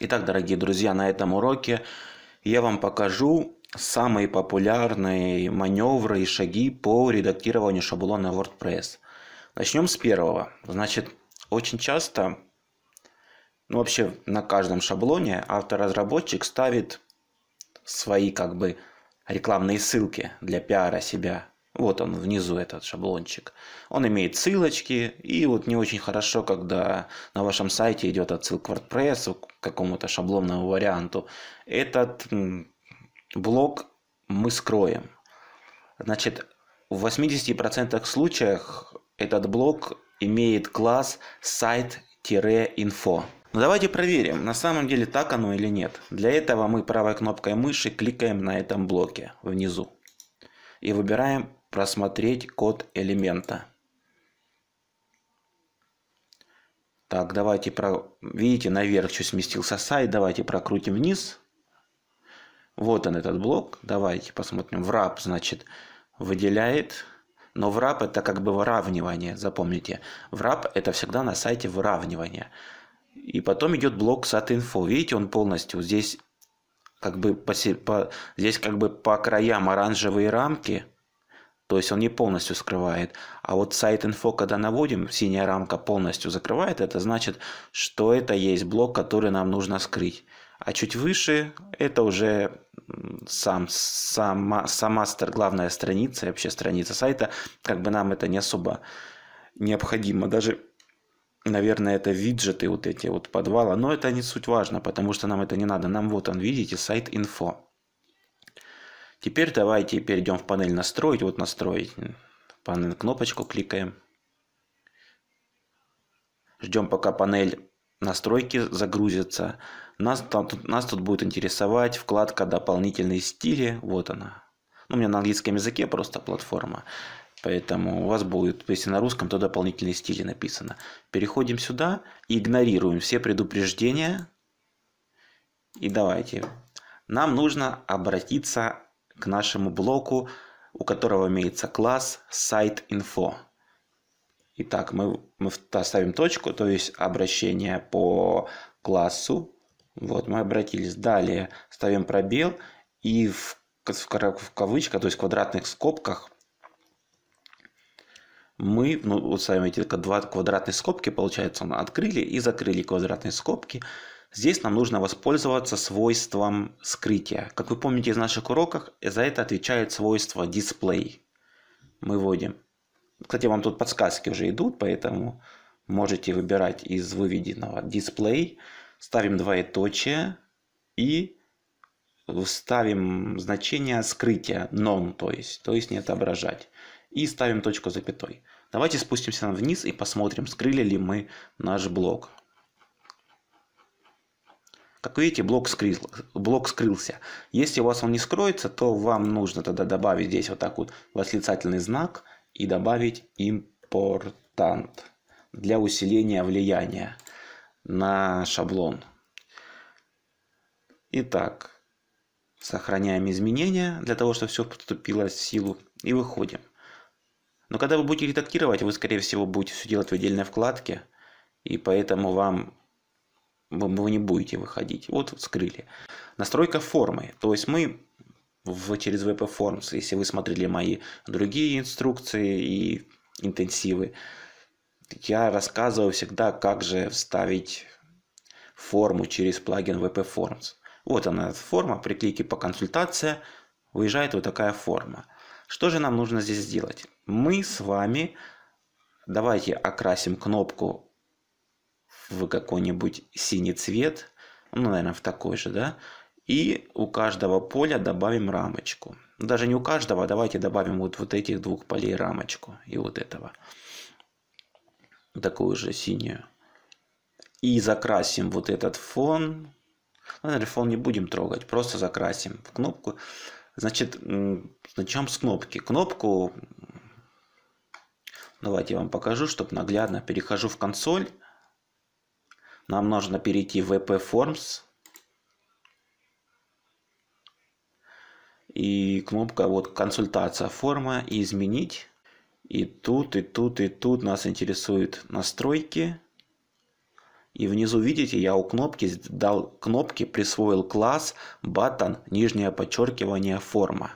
Итак, дорогие друзья, на этом уроке я вам покажу самые популярные маневры и шаги по редактированию шаблона WordPress. Начнем с первого. Значит, очень часто, ну вообще на каждом шаблоне автор-разработчик ставит свои как бы рекламные ссылки для пиара себя. Вот он внизу этот шаблончик. Он имеет ссылочки, и вот не очень хорошо, когда на вашем сайте идет отсылка к WordPress, к какому-то шаблонному варианту. Этот блок мы скроем. Значит, в 80% случаях этот блок имеет класс сайт-инфо. Но ну, давайте проверим, на самом деле так оно или нет. Для этого мы правой кнопкой мыши кликаем на этом блоке внизу и выбираем просмотреть код элемента. Так, давайте про... Видите, наверх чуть сместился сайт. Давайте прокрутим вниз. Вот он, этот блок. Давайте посмотрим. Врап значит, выделяет. Но врап это как бы выравнивание, запомните. Врап это всегда на сайте выравнивание. И потом идет блок Инфо, Видите, он полностью здесь как бы по, здесь как бы по краям оранжевые рамки – то есть он не полностью скрывает. А вот сайт инфо, когда наводим, синяя рамка полностью закрывает, это значит, что это есть блок, который нам нужно скрыть. А чуть выше это уже сам, сама, сама главная страница вообще страница сайта. Как бы нам это не особо необходимо. Даже, наверное, это виджеты вот эти вот подвала. Но это не суть важно, потому что нам это не надо. Нам вот он, видите, сайт инфо. Теперь давайте перейдем в панель настроить. Вот настроить. Панель кнопочку кликаем. Ждем пока панель настройки загрузится. Нас, там, тут, нас тут будет интересовать вкладка дополнительные стили. Вот она. Ну, у меня на английском языке просто платформа. Поэтому у вас будет, если на русском, то дополнительные стили написано. Переходим сюда и игнорируем все предупреждения. И давайте. Нам нужно обратиться к нашему блоку, у которого имеется класс site-info. Итак, мы, мы ставим точку, то есть обращение по классу. Вот, мы обратились. Далее ставим пробел и в, в кавычках, то есть в квадратных скобках, мы, ну, вот сами эти два квадратные скобки, получается, мы открыли и закрыли квадратные скобки. Здесь нам нужно воспользоваться свойством скрытия. Как вы помните из наших уроков, за это отвечает свойство display. Мы вводим. Кстати, вам тут подсказки уже идут, поэтому можете выбирать из выведенного display. Ставим двоеточие и ставим значение скрытия non, то есть, то есть не отображать. И ставим точку запятой. Давайте спустимся вниз и посмотрим, скрыли ли мы наш блок. Как видите, блок, скрыл, блок скрылся. Если у вас он не скроется, то вам нужно тогда добавить здесь вот так вот восклицательный знак и добавить "important" для усиления влияния на шаблон. Итак, сохраняем изменения для того, чтобы все поступило в силу и выходим. Но когда вы будете редактировать, вы скорее всего будете все делать в отдельной вкладке, и поэтому вам вы не будете выходить. Вот скрыли. Настройка формы. То есть мы в, через VP Forms, если вы смотрели мои другие инструкции и интенсивы, я рассказываю всегда, как же вставить форму через плагин VP Forms. Вот она форма, при клике по консультация выезжает вот такая форма. Что же нам нужно здесь сделать? Мы с вами, давайте окрасим кнопку в какой-нибудь синий цвет, ну, наверное, в такой же, да, и у каждого поля добавим рамочку. Даже не у каждого, а давайте добавим вот, вот этих двух полей рамочку и вот этого. Такую же синюю. И закрасим вот этот фон. Ну, наверное, фон не будем трогать, просто закрасим в кнопку. Значит, начнем с кнопки. Кнопку, давайте я вам покажу, чтобы наглядно. Перехожу в консоль. Нам нужно перейти в EP Forms. И кнопка вот консультация форма и изменить. И тут, и тут, и тут нас интересуют настройки. И внизу, видите, я у кнопки дал кнопки, присвоил класс, баттон, нижнее подчеркивание, форма.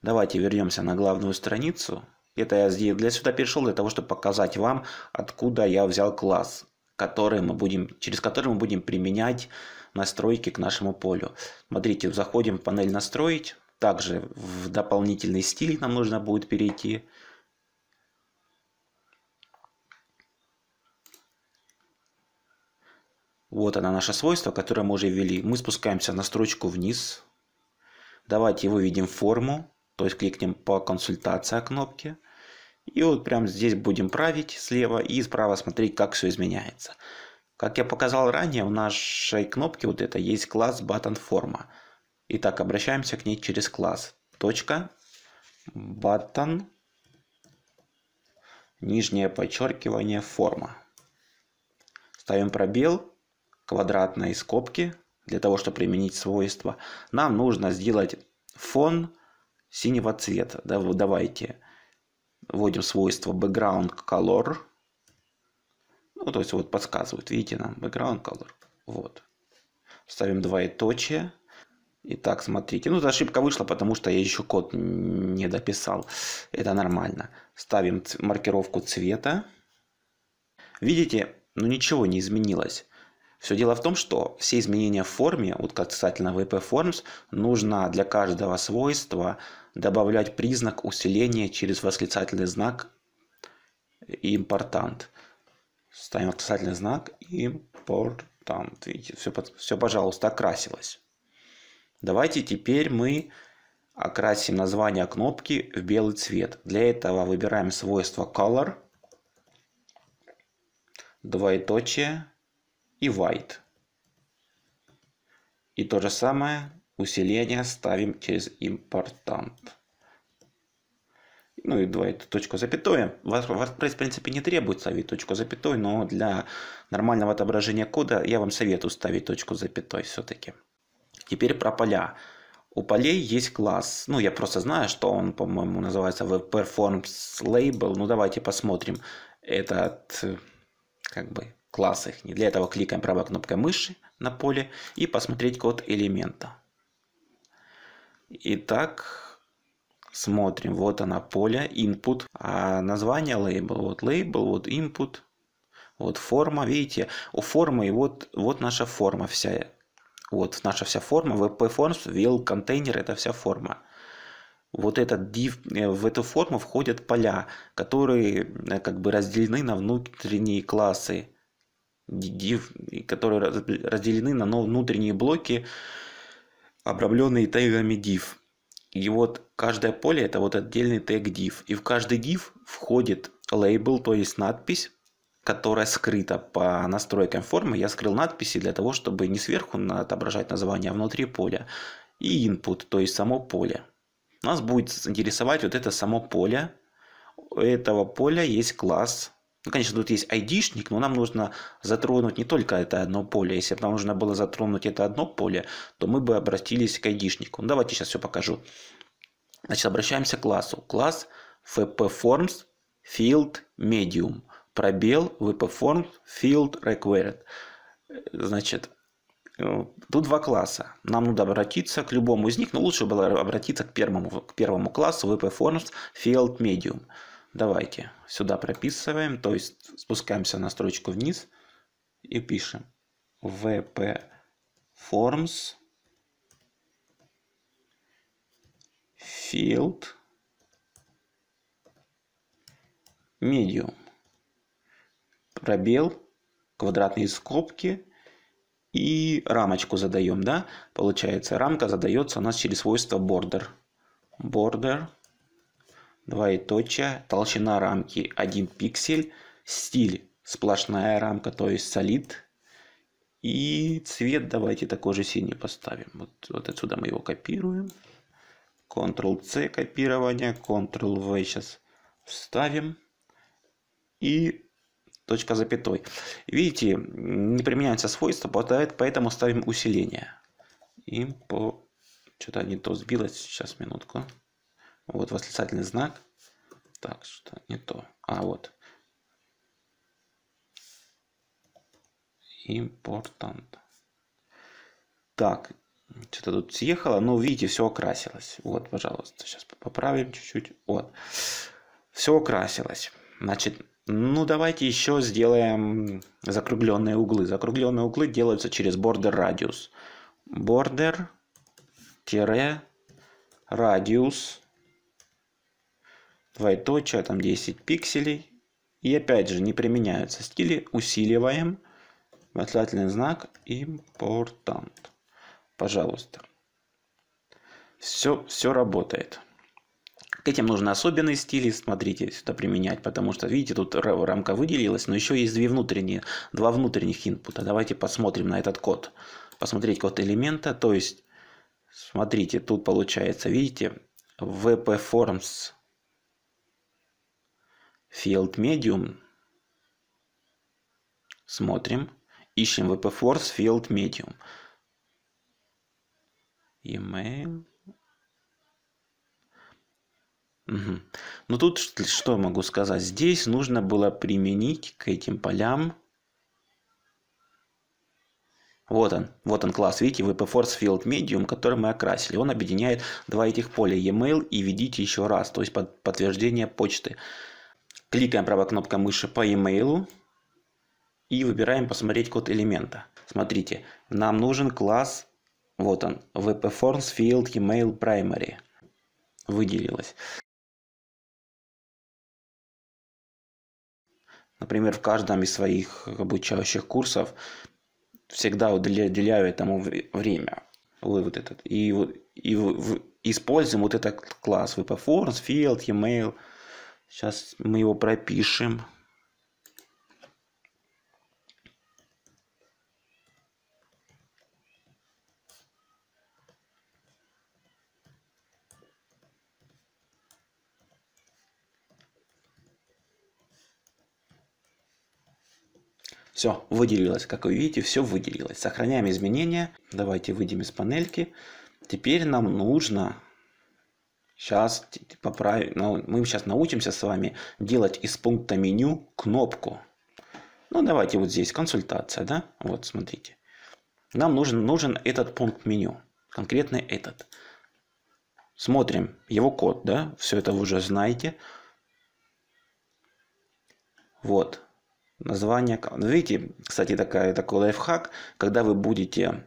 Давайте вернемся на главную страницу. Это я для сюда перешел для того, чтобы показать вам, откуда я взял класс которые мы будем, через которые мы будем применять настройки к нашему полю. Смотрите, заходим в панель «Настроить». Также в дополнительный стиль нам нужно будет перейти. Вот она, наше свойство, которое мы уже ввели. Мы спускаемся на строчку вниз. Давайте выведем форму, то есть кликнем по консультация кнопке. И вот прямо здесь будем править слева и справа смотреть, как все изменяется. Как я показал ранее, в нашей кнопке вот это есть класс button форма. Итак, обращаемся к ней через класс. Точка, button, нижнее подчеркивание, форма. Ставим пробел, квадратные скобки. Для того, чтобы применить свойства, нам нужно сделать фон синего цвета. Давайте вводим свойство background color. Ну, то есть вот подсказывают, видите нам background color. Вот. Ставим двоеточие. Итак, смотрите. Ну, ошибка вышла, потому что я еще код не дописал. Это нормально. Ставим маркировку цвета. Видите, ну ничего не изменилось. Все дело в том, что все изменения в форме, вот касательно VP Forms, нужно для каждого свойства добавлять признак усиления через восклицательный знак и импортант. Ставим восклицательный знак импортант. Видите, все, все, пожалуйста, окрасилось. Давайте теперь мы окрасим название кнопки в белый цвет. Для этого выбираем свойство Color, двоеточие, и white. И то же самое усиление ставим через important Ну и два это точка запятой. WordPress в принципе не требует ставить точку запятой, но для нормального отображения кода я вам советую ставить точку запятой все-таки. Теперь про поля. У полей есть класс. Ну, я просто знаю, что он, по-моему, называется WebPerforms Label. Ну, давайте посмотрим этот, как бы, класс их. Для этого кликаем правой кнопкой мыши на поле и посмотреть код элемента. Итак, смотрим. Вот она поле input. А название label, Вот label, вот input. Вот форма. Видите, у формы вот, вот наша форма вся. Вот наша вся форма. VP Forms, VL контейнер это вся форма вот этот div, э, в эту форму входят поля, которые э, как бы разделены на внутренние классы диф, которые разделены на внутренние блоки, обрамленные тегами div. И вот каждое поле это вот отдельный тег div. И в каждый div входит лейбл, то есть надпись, которая скрыта по настройкам формы. Я скрыл надписи для того, чтобы не сверху отображать название, а внутри поля. И input, то есть само поле. Нас будет интересовать вот это само поле. У этого поля есть класс ну, конечно, тут есть айдишник, но нам нужно затронуть не только это одно поле. Если бы нам нужно было затронуть это одно поле, то мы бы обратились к айдишнику. Ну, давайте сейчас все покажу. Значит, обращаемся к классу. Класс fpforms field medium. Пробел vpforms field required. Значит, э, тут два класса. Нам надо обратиться к любому из них, но лучше было обратиться к первому, к первому клаssу vpforms field medium. Давайте сюда прописываем, то есть спускаемся на строчку вниз и пишем vp forms field medium пробел квадратные скобки и рамочку задаем да получается рамка задается у нас через свойство border border двоеточие, толщина рамки 1 пиксель, стиль сплошная рамка, то есть солид, и цвет давайте такой же синий поставим. Вот, вот отсюда мы его копируем. Ctrl-C копирование, Ctrl-V сейчас вставим. И точка запятой. Видите, не применяется свойство поэтому ставим усиление. И по... Что-то не то сбилось, сейчас минутку. Вот восклицательный знак. Так, что не то. А, вот. Important. Так, что-то тут съехало, но видите, все окрасилось. Вот, пожалуйста, сейчас поправим чуть-чуть. Вот, все окрасилось. Значит, ну давайте еще сделаем закругленные углы. Закругленные углы делаются через border radius. Border-radius двоеточие, там 10 пикселей. И опять же, не применяются стили. Усиливаем восклицательный знак important. Пожалуйста. Все, все работает. К этим нужны особенные стили, смотрите, сюда применять, потому что, видите, тут рамка выделилась, но еще есть две внутренние, два внутренних инпута. Давайте посмотрим на этот код. Посмотреть код элемента, то есть, смотрите, тут получается, видите, vp forms Field Medium. Смотрим. Ищем VP Force Field Medium. Email. Угу. Ну тут что могу сказать? Здесь нужно было применить к этим полям. Вот он, вот он класс, видите, VP Force Field Medium, который мы окрасили. Он объединяет два этих поля, Email и видите еще раз, то есть под подтверждение почты. Кликаем правой кнопкой мыши по e-mail и выбираем «Посмотреть код элемента». Смотрите, нам нужен класс, вот он, wp-forms field email primary. Выделилось. Например, в каждом из своих обучающих курсов всегда уделяю этому время. Ой, вот этот. И, и, и используем вот этот класс wp-forms field email – Сейчас мы его пропишем. Все, выделилось. Как вы видите, все выделилось. Сохраняем изменения. Давайте выйдем из панельки. Теперь нам нужно Сейчас поправим, ну, мы сейчас научимся с вами делать из пункта меню кнопку. Ну, давайте вот здесь консультация, да? Вот, смотрите. Нам нужен, нужен этот пункт меню, конкретно этот. Смотрим его код, да? Все это вы уже знаете. Вот. Название. Ну, видите, кстати, такая, такой лайфхак. Когда вы будете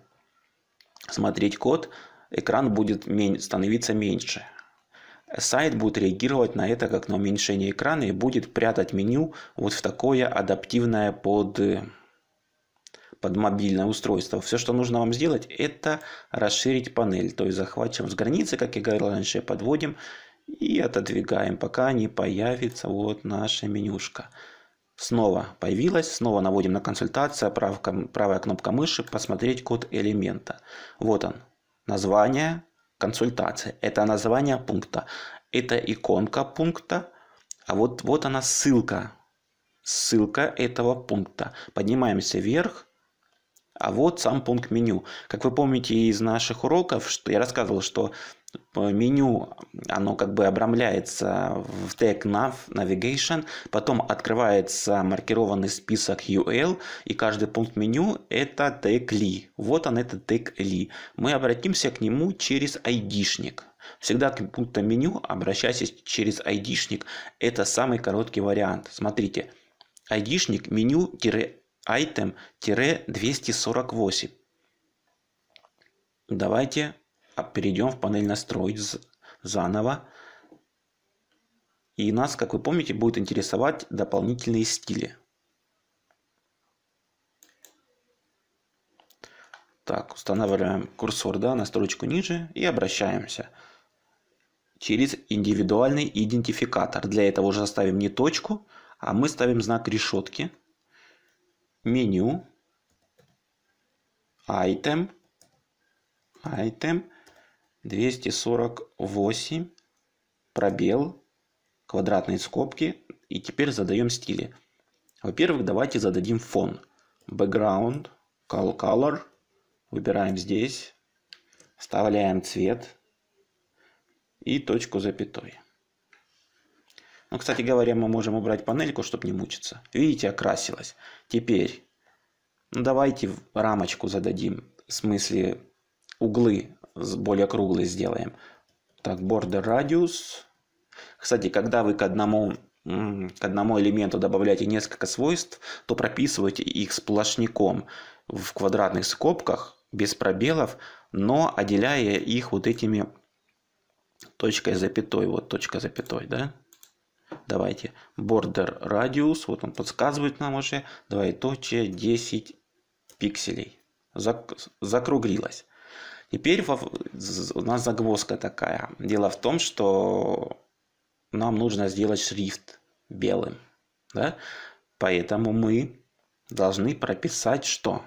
смотреть код, экран будет мень, становиться меньше сайт будет реагировать на это как на уменьшение экрана и будет прятать меню вот в такое адаптивное под, э, под мобильное устройство. Все, что нужно вам сделать, это расширить панель. То есть захватим с границы, как я говорил раньше, подводим и отодвигаем, пока не появится вот наша менюшка. Снова появилась, снова наводим на консультацию, правка, правая кнопка мыши, посмотреть код элемента. Вот он, название, консультация. Это название пункта, это иконка пункта, а вот, вот она ссылка, ссылка этого пункта. Поднимаемся вверх, а вот сам пункт меню. Как вы помните из наших уроков, что я рассказывал, что меню, оно как бы обрамляется в Tag Nav Navigation, потом открывается маркированный список UL, и каждый пункт меню это Tag Li. Вот он, этот Tag Li. Мы обратимся к нему через ID-шник. Всегда к пунктам меню обращайтесь через ID-шник. Это самый короткий вариант. Смотрите, ID-шник меню-item-248. Давайте а перейдем в панель настроить заново. И нас, как вы помните, будет интересовать дополнительные стили. Так, устанавливаем курсор да, на строчку ниже и обращаемся через индивидуальный идентификатор. Для этого уже ставим не точку, а мы ставим знак решетки. Меню. Item. Item. 248, пробел, квадратные скобки. И теперь задаем стили. Во-первых, давайте зададим фон. Background, call color. Выбираем здесь. Вставляем цвет. И точку запятой. Ну, кстати говоря, мы можем убрать панельку, чтобы не мучиться. Видите, окрасилась. Теперь ну, давайте рамочку зададим. В смысле углы более круглый сделаем. Так, border radius. Кстати, когда вы к одному, к одному элементу добавляете несколько свойств, то прописывайте их сплошняком в квадратных скобках, без пробелов, но отделяя их вот этими точкой запятой, вот точка запятой, да? Давайте border radius, вот он подсказывает нам уже, двоеточие 10 пикселей. Зак закруглилось. Теперь у нас загвоздка такая. Дело в том, что нам нужно сделать шрифт белым. Да? Поэтому мы должны прописать что?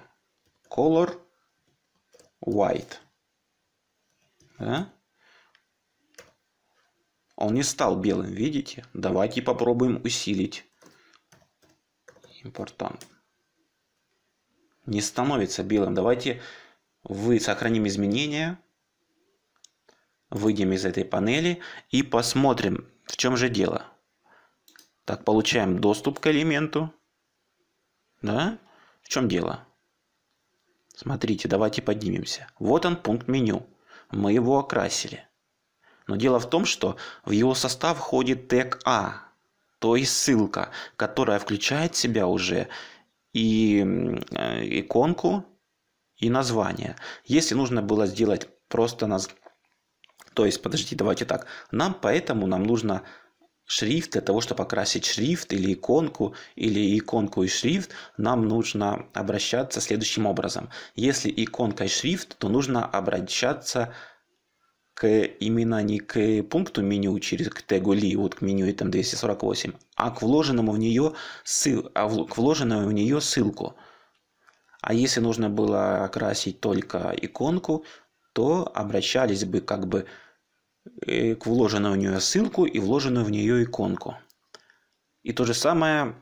Color white. Да? Он не стал белым, видите? Давайте попробуем усилить. Important. Не становится белым. Давайте вы сохраним изменения, выйдем из этой панели и посмотрим, в чем же дело. Так, получаем доступ к элементу. Да? В чем дело? Смотрите, давайте поднимемся. Вот он пункт меню. Мы его окрасили. Но дело в том, что в его состав входит тег А, то есть ссылка, которая включает в себя уже и э, иконку и название. Если нужно было сделать просто нас... То есть, подожди, давайте так. Нам поэтому нам нужно шрифт, для того, чтобы окрасить шрифт или иконку, или иконку и шрифт, нам нужно обращаться следующим образом. Если иконка и шрифт, то нужно обращаться к именно не к пункту меню через к тегу ли, вот к меню там 248, а к вложенному в нее ссыл, а в, к вложенному в нее ссылку. А если нужно было окрасить только иконку, то обращались бы как бы э, к вложенной в нее ссылку и вложенную в нее иконку. И то же самое,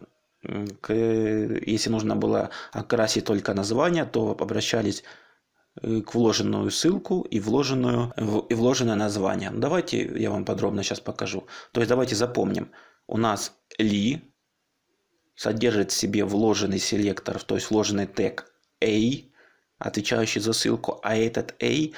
если нужно было окрасить только название, то обращались э, к вложенную ссылку и, вложенную, и вложенное название. Давайте я вам подробно сейчас покажу. То есть давайте запомним. У нас ли содержит в себе вложенный селектор, то есть вложенный тег A, отвечающий за ссылку, а этот A,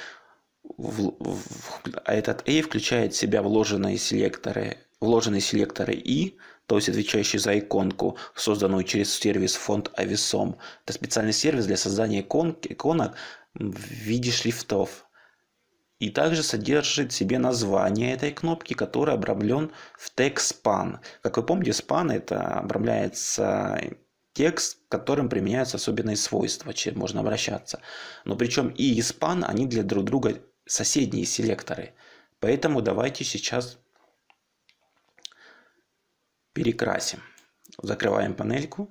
в, в, а этот A включает в себя вложенные селекторы, вложенные селекторы I, то есть отвечающие за иконку, созданную через сервис фонд Avisom. Это специальный сервис для создания икон, иконок в виде шрифтов и также содержит в себе название этой кнопки, который обрамлен в тег span. Как вы помните, span это обрамляется текст, к которым применяются особенные свойства, чем можно обращаться. Но причем и и span, они для друг друга соседние селекторы. Поэтому давайте сейчас перекрасим. Закрываем панельку.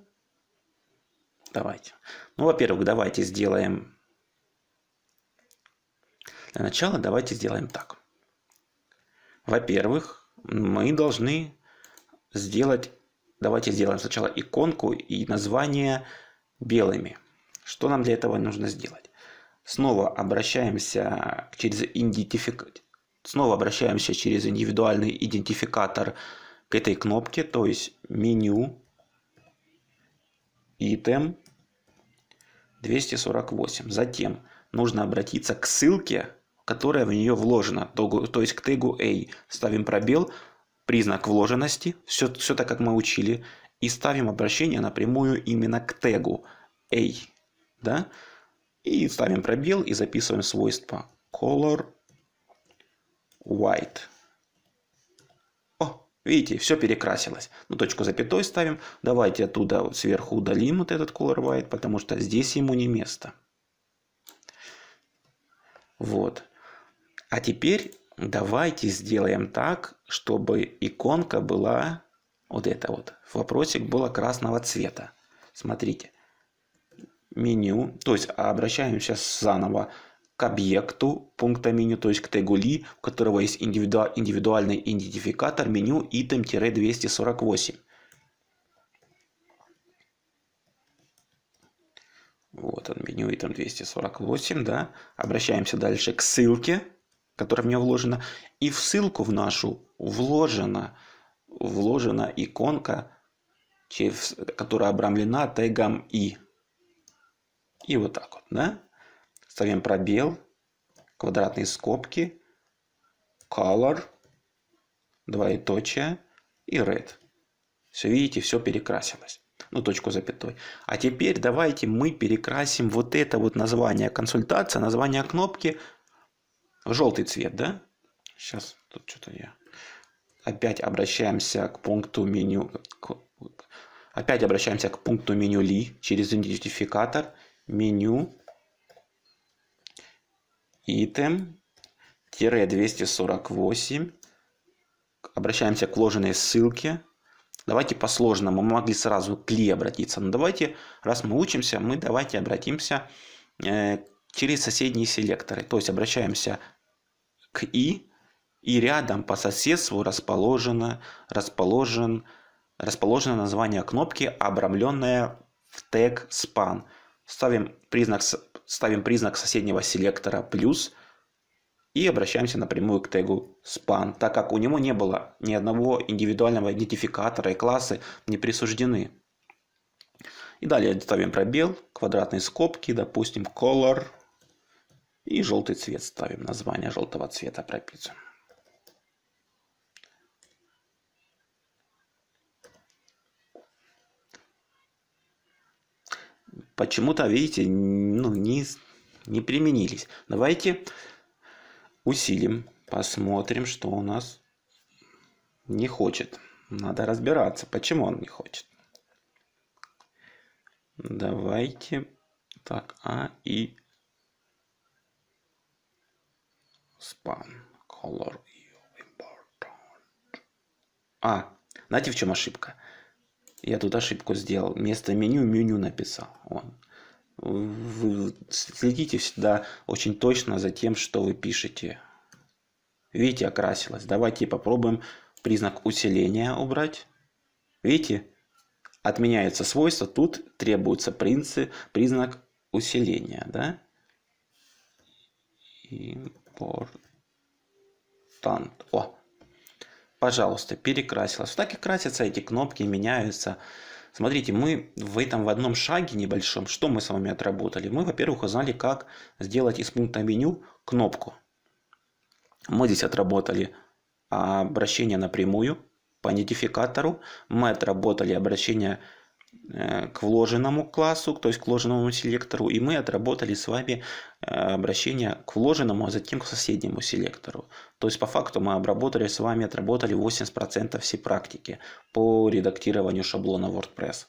Давайте. Ну, во-первых, давайте сделаем для начала давайте сделаем так. Во-первых, мы должны сделать, давайте сделаем сначала иконку и название белыми. Что нам для этого нужно сделать? Снова обращаемся через идентификатор, снова обращаемся через индивидуальный идентификатор к этой кнопке, то есть меню, item 248. Затем нужно обратиться к ссылке, которая в нее вложена, то, то есть к тегу A. Ставим пробел, признак вложенности, все, все так, как мы учили, и ставим обращение напрямую именно к тегу A. Да? И ставим пробел и записываем свойство color white. О, видите, все перекрасилось. Ну, точку запятой ставим. Давайте оттуда вот сверху удалим вот этот color white, потому что здесь ему не место. Вот. А теперь давайте сделаем так, чтобы иконка была вот это вот. Вопросик было красного цвета. Смотрите. Меню. То есть обращаемся заново к объекту пункта меню, то есть к тегули, у которого есть индивиду... индивидуальный идентификатор меню item-248. Вот он, меню item 248, да. Обращаемся дальше к ссылке которая в нее вложена, и в ссылку в нашу вложена, вложена иконка, которая обрамлена тегом «и». И вот так вот, да? Ставим пробел, квадратные скобки, color, двоеточие и red. Все, видите, все перекрасилось. Ну, точку запятой. А теперь давайте мы перекрасим вот это вот название консультация, название кнопки желтый цвет, да? Сейчас тут что-то я... Опять обращаемся к пункту меню... К... Опять обращаемся к пункту меню Ли через идентификатор меню item-248. Обращаемся к вложенной ссылке. Давайте по-сложному. Мы могли сразу к Ли обратиться. Но давайте, раз мы учимся, мы давайте обратимся к э, через соседние селекторы. То есть обращаемся к и, и рядом по соседству расположено, расположен, расположено название кнопки, обрамленное в тег span. Ставим признак, ставим признак соседнего селектора плюс и обращаемся напрямую к тегу span, так как у него не было ни одного индивидуального идентификатора и классы не присуждены. И далее ставим пробел, квадратные скобки, допустим, color – и желтый цвет ставим, название желтого цвета пропицу. Почему-то, видите, ну, не, не применились. Давайте усилим, посмотрим, что у нас не хочет. Надо разбираться, почему он не хочет. Давайте так, А и Span. Color important. А, знаете, в чем ошибка? Я тут ошибку сделал. Вместо меню меню написал. Вон. Вы следите всегда очень точно за тем, что вы пишете. Видите, окрасилось. Давайте попробуем признак усиления убрать. Видите? Отменяется свойство. Тут требуется принцип, признак усиления. Да? И Important. О, пожалуйста, перекрасилась. Вот так и красятся эти кнопки, меняются. Смотрите, мы в этом в одном шаге небольшом, что мы с вами отработали? Мы, во-первых, узнали, как сделать из пункта меню кнопку. Мы здесь отработали а, обращение напрямую по идентификатору. Мы отработали обращение Э, к вложенному классу, то есть к вложенному селектору, и мы отработали с вами э, обращение к вложенному, а затем к соседнему селектору. То есть по факту мы обработали с вами, отработали 80% всей практики по редактированию шаблона WordPress.